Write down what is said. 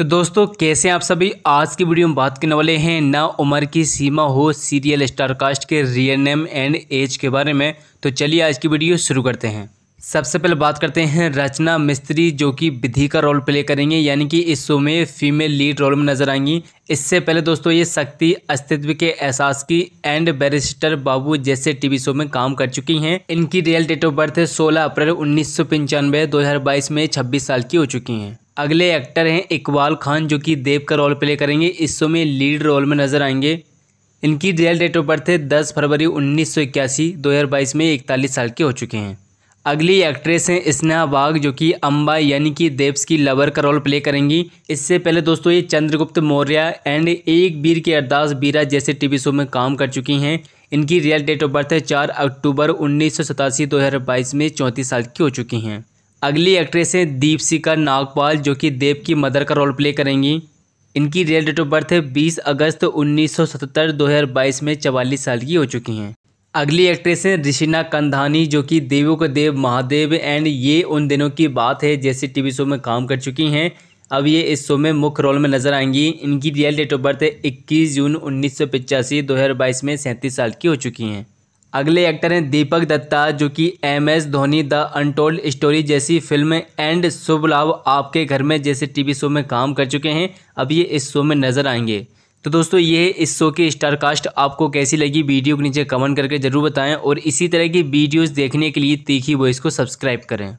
तो दोस्तों कैसे आप सभी आज की वीडियो में बात करने वाले हैं ना उम्र की सीमा हो सीरियल स्टारकास्ट के रियल नेम एंड एज के बारे में तो चलिए आज की वीडियो शुरू करते हैं सबसे पहले बात करते हैं रचना मिस्त्री जो कि विधि का रोल प्ले करेंगे यानी कि इस शो में फीमेल लीड रोल में नजर आएंगी इससे पहले दोस्तों ये शक्ति अस्तित्व के एहसास की एंड बैरिस्टर बाबू जैसे टीवी शो में काम कर चुकी हैं इनकी रियल डेट ऑफ बर्थ है सोलह अप्रैल उन्नीस सौ में छब्बीस साल की हो चुकी हैं अगले एक्टर हैं इकबाल खान जो कि देव का रोल प्ले करेंगे इस शो में लीड रोल में नजर आएंगे इनकी रियल डेट ऑफ बर्थ है दस फरवरी उन्नीस सौ इक्यासी दो हज़ार बाईस में इकतालीस साल के हो चुके हैं अगली एक्ट्रेस हैं स्नेहा बाग जो कि अम्बा यानी कि देव्स की लवर का रोल प्ले करेंगी इससे पहले दोस्तों ये चंद्रगुप्त मौर्य एंड एक बीर के अरदास बीरा जैसे टीवी शो में काम कर चुकी हैं इनकी रियल डेट ऑफ बर्थ है चार अक्टूबर उन्नीस सौ सतासी दो हज़ार बाईस में चौंतीस साल की हो चुकी हैं अगली एक्ट्रेस हैं दीपशिका नागपाल जो कि देव की मदर का रोल प्ले करेंगी इनकी रियल डेट ऑफ बर्थ है बीस अगस्त हज़ार बाईस में चवालीस साल की हो चुकी हैं अगली एक्ट्रेस हैं ऋषिना कंधानी जो कि देवों का देव महादेव एंड ये उन दिनों की बात है जैसे टीवी शो में काम कर चुकी हैं अब ये इस शो में मुख्य रोल में नजर आएंगी इनकी रियल डेट ऑफ बर्थ है 21 जून उन्नीस सौ में सैंतीस साल की हो चुकी हैं अगले एक्टर हैं दीपक दत्ता जो कि M S Dhoni the untold story जैसी फिल्म एंड शुभ लाभ आपके घर में जैसे टीवी शो में काम कर चुके हैं अब ये इस शो में नज़र आएंगे तो दोस्तों ये इस शो की स्टार कास्ट आपको कैसी लगी वीडियो के नीचे कमेंट करके ज़रूर बताएं और इसी तरह की वीडियोस देखने के लिए तीखी वॉइस को सब्सक्राइब करें